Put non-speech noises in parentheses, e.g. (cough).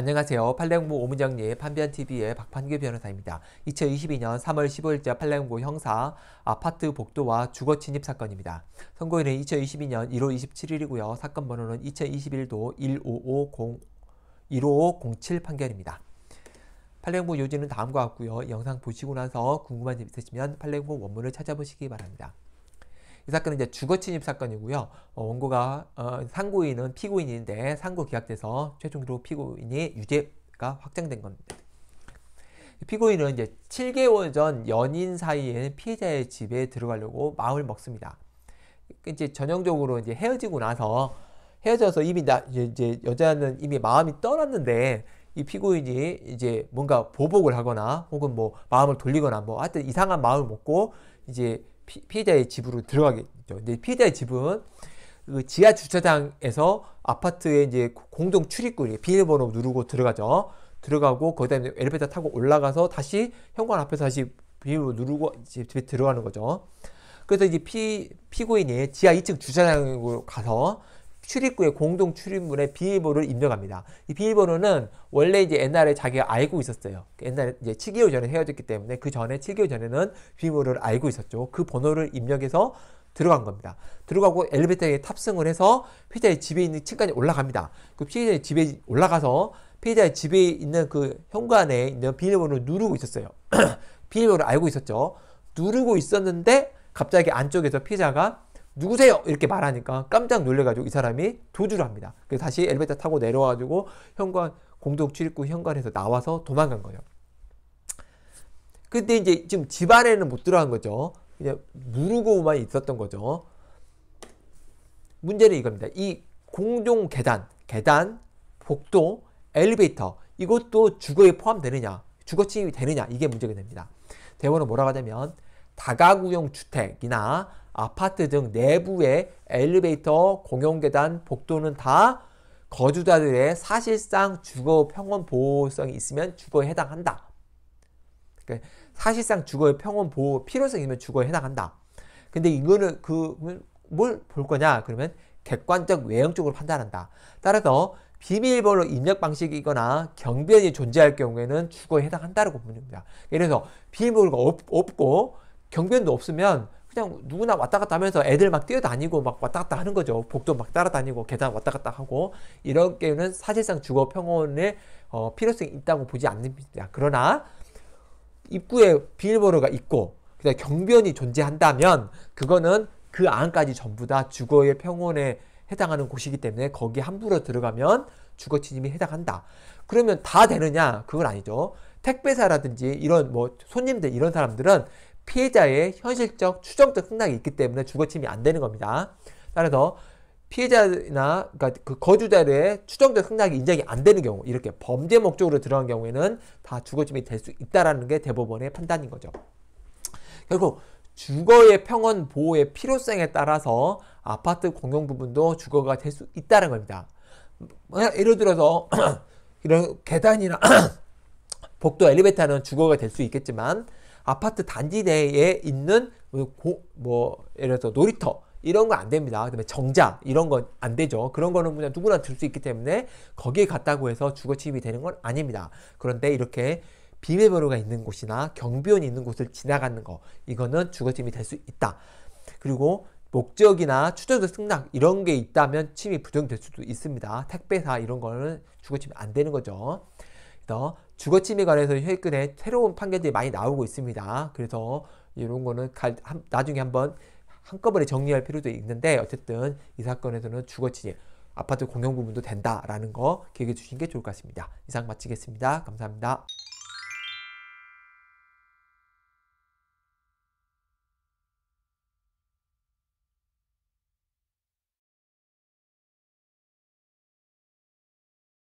안녕하세요. 팔레옹고 오문정리 판변TV의 박판규 변호사입니다. 2022년 3월 15일자 팔레옹고 형사 아파트 복도와 주거 침입 사건입니다. 선고일은 2022년 1월 27일이고요. 사건 번호는 2021도 1550, 7 판결입니다. 팔레옹고 요지는 다음과 같고요. 영상 보시고 나서 궁금한 점 있으시면 팔레옹고 원문을 찾아보시기 바랍니다. 이 사건은 이제 주거 침입 사건이고요. 어, 원고가 어, 상고인은 피고인인데 상고 기각돼서 최종적으로 피고인이 유죄가 확정된 겁니다. 피고인은 이제 7개월 전 연인 사이에 피해자의 집에 들어가려고 마음을 먹습니다. 이제 전형적으로 이제 헤어지고 나서 헤어져서 이미 나 이제 여자는 이미 마음이 떠났는데 이 피고인이 이제 뭔가 보복을 하거나 혹은 뭐 마음을 돌리거나 뭐 하여튼 이상한 마음을 먹고 이제 피해자의 집으로 들어가겠죠. 근데 피해자의 집은 그 지하 주차장에서 아파트에 이제 공동 출입구 비밀번호 누르고 들어가죠. 들어가고 거기다 엘리베이터 타고 올라가서 다시 현관 앞에서 다시 비밀번호 누르고 집에 들어가는 거죠. 그래서 이제 피, 피고인이 지하 2층 주차장으로 가서 출입구의 공동 출입문에 비밀번호를 입력합니다. 이 비밀번호는 원래 이제 옛날에 자기가 알고 있었어요. 옛날에 이제 7개월 전에 헤어졌기 때문에 그 전에 7개월 전에는 비밀번호를 알고 있었죠. 그 번호를 입력해서 들어간 겁니다. 들어가고 엘리베이터에 탑승을 해서 피해자의 집에 있는 층까지 올라갑니다. 그 피해자의 집에 올라가서 피해자의 집에 있는 그 현관에 있는 비밀번호를 누르고 있었어요. (clears throat) 비밀번호를 알고 있었죠. 누르고 있었는데 갑자기 안쪽에서 피해자가 누구세요? 이렇게 말하니까 깜짝 놀래가지고 이 사람이 도주를 합니다. 그래서 다시 엘리베이터 타고 내려와가지고 현관 공덕 출입구 현관에서 나와서 도망간 거예요. 근데 이제 지금 집 안에는 못 들어간 거죠. 그냥 무르고만 있었던 거죠. 문제는 이겁니다. 이 공동 계단, 계단, 복도, 엘리베이터 이것도 주거에 포함되느냐, 주거 침입이 되느냐 이게 문제가 됩니다. 대원은 뭐라고 하냐면 다가구형 주택이나 아파트 등 내부의 엘리베이터, 공용계단, 복도는 다 거주자들의 사실상 주거 평온 보호성이 있으면 주거에 해당한다. 그러니까 사실상 주거의 평온 보호 필요성이 있으면 주거에 해당한다. 근데 이거는 그 뭘 볼 거냐? 그러면 객관적 외형적으로 판단한다. 따라서 비밀번호 입력 방식이거나 경비원이 존재할 경우에는 주거에 해당한다라고 보니다 예를 들어서 비밀번호가 없, 없고 경비원도 없으면 그냥 누구나 왔다 갔다 하면서 애들 막 뛰어다니고 막 왔다 갔다 하는 거죠. 복도 막 따라다니고 계단 왔다 갔다 하고 이런 게임은 사실상 주거 평온의 어, 필요성이 있다고 보지 않습니다. 그러나 입구에 비밀번호가 있고 그다음 경변이 존재한다면 그거는 그 안까지 전부 다 주거의 평온에 해당하는 곳이기 때문에 거기 함부로 들어가면 주거 침입에 해당한다. 그러면 다 되느냐? 그건 아니죠. 택배사라든지 이런 뭐 손님들 이런 사람들은 피해자의 현실적, 추정적 승낙이 있기 때문에 주거침이 안 되는 겁니다. 따라서 피해자나 그러니까 그 거주자의 추정적 승낙이 인정이 안 되는 경우 이렇게 범죄 목적으로 들어간 경우에는 다 주거침이 될 수있다라게 대법원의 판단인 거죠. 결국 주거의 평원 보호의 필요성에 따라서 아파트 공용 부분도 주거가 될 수 있다는 겁니다. 예를 들어서 (clears throat) 이런 계단이나 (clears throat) 복도 엘리베이터는 주거가 될 수 있겠지만 아파트 단지 내에 있는 고, 뭐 예를 들어서 놀이터 이런 거 안 됩니다. 그다음에 정자 이런 건 안 되죠. 그런 거는 그냥 누구나 들 수 있기 때문에 거기에 갔다고 해서 주거 침입이 되는 건 아닙니다. 그런데 이렇게 비밀번호가 있는 곳이나 경비원이 있는 곳을 지나가는 거 이거는 주거 침입이 될 수 있다. 그리고 목적이나 추적적 승낙 이런 게 있다면 침입 부정될 수도 있습니다. 택배사 이런 거는 주거 침입 안 되는 거죠. 그래서 주거침에 입 관해서 최근에 새로운 판결들이 많이 나오고 있습니다. 그래서 이런 거는 갈, 한, 나중에 한번 한꺼번에 정리할 필요도 있는데 어쨌든 이 사건에서는 주거침입 아파트 공용 부분도 된다라는 거 기억해 주신 게 좋을 것 같습니다. 이상 마치겠습니다. 감사합니다.